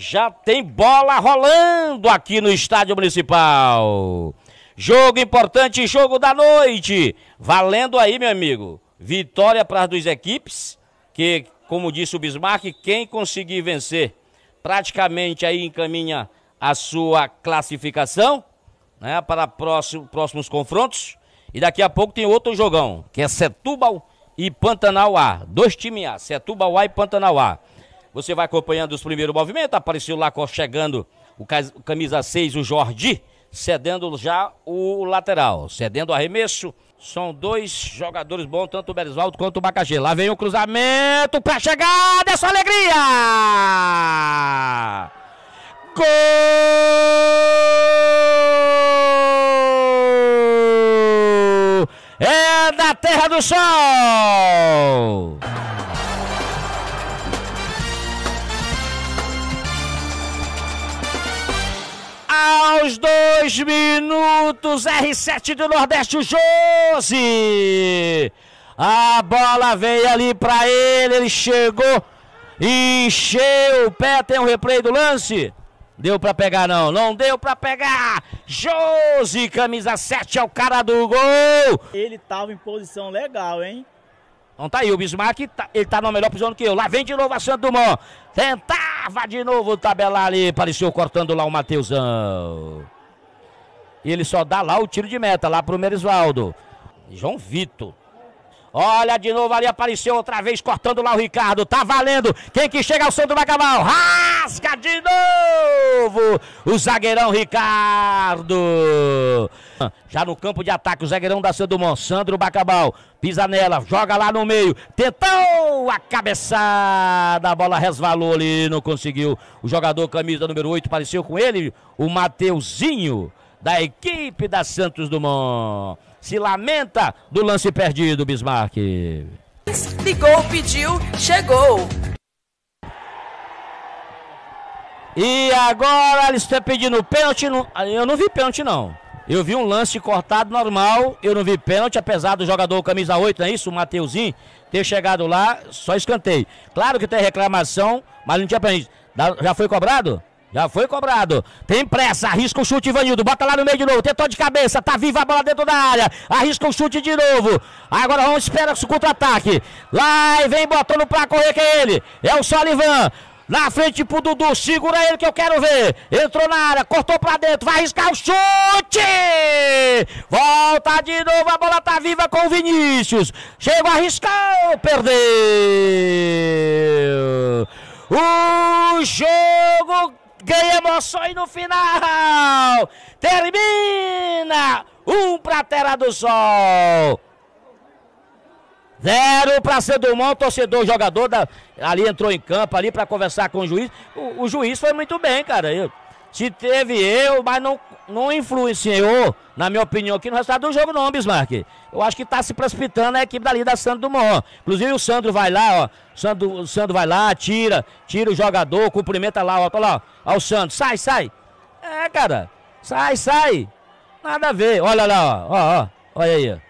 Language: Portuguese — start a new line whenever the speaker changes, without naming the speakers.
já tem bola rolando aqui no Estádio Municipal. Jogo importante, jogo da noite. Valendo aí, meu amigo. Vitória para as duas equipes, que, como disse o Bismarck, quem conseguir vencer praticamente aí encaminha a sua classificação né, para próximo, próximos confrontos. E daqui a pouco tem outro jogão, que é Setúbal e Pantanal A. Dois times A, Setúbal A e Pantanal A. Você vai acompanhando os primeiros movimentos. Apareceu lá chegando o camisa 6, o Jordi, cedendo já o lateral, cedendo o arremesso. São dois jogadores bons, tanto o Berisvaldo quanto o Macaxi. Lá vem o cruzamento pra chegar, dessa é alegria! Gol! É da Terra do Sol! os dois minutos, R7 do Nordeste, o Josi. A bola veio ali para ele, ele chegou, encheu o pé, tem um replay do lance. Deu para pegar não, não deu para pegar. Josi, camisa 7 é o cara do gol. Ele tava em posição legal, hein? Então tá aí, o Bismarck, tá, ele tá na melhor posição que eu. Lá vem de novo a Santo Dumont. Tentar Trava de novo o tabelar ali. Apareceu cortando lá o Mateusão. E ele só dá lá o tiro de meta, lá pro Merisvaldo. João Vitor. Olha de novo ali, apareceu outra vez, cortando lá o Ricardo. Tá valendo. Quem que chega ao é centro do Bacabal? Rasga de novo o zagueirão Ricardo. Ah. Já no campo de ataque, o zagueirão da Sandumon, Sandro Bacabal, pisa nela, joga lá no meio, tentou a cabeçada, a bola resvalou ali, não conseguiu. O jogador camisa número 8 apareceu com ele, o Mateuzinho, da equipe da Santos Dumont. Se lamenta do lance perdido, Bismarck. Ligou, pediu, chegou. E agora eles estão pedindo pênalti. No... Eu não vi pênalti, não. Eu vi um lance cortado normal, eu não vi pênalti, apesar do jogador camisa 8, não é isso? O Mateuzinho ter chegado lá, só escanteio. Claro que tem reclamação, mas não tinha pênalti. Já foi cobrado? Já foi cobrado. Tem pressa, arrisca o chute, Ivanildo. Bota lá no meio de novo. Tentou de cabeça, tá viva a bola dentro da área. Arrisca o chute de novo. Agora vamos esperar o contra-ataque. Lá e vem botando pra correr que é ele. É o Solivan. Na frente pro Dudu, segura ele que eu quero ver. Entrou na área, cortou pra dentro, vai arriscar o chute! Volta de novo, a bola tá viva com o Vinícius. Chegou, arriscou, perdeu. O jogo ganha emoção e no final termina um pra Terra do Sol. Zero para Cedomão, torcedor, jogador da, ali entrou em campo ali para conversar com o juiz. O, o, juiz foi muito bem, cara. Eu, se teve eu, mas não, não influenciou, na minha opinião, aqui no resultado do jogo, não, Bismarck. Eu acho que está se precipitando a equipe dali da Sandro Dumont. Inclusive o Sandro vai lá, ó. Sandro, o Sandro vai lá, tira, tira o jogador, cumprimenta lá, ó. Olha lá, ó, o Sandro. Sai, sai. É, cara. Sai, sai. Nada a ver. Olha lá, ó. Ó, ó. Olha aí, ó.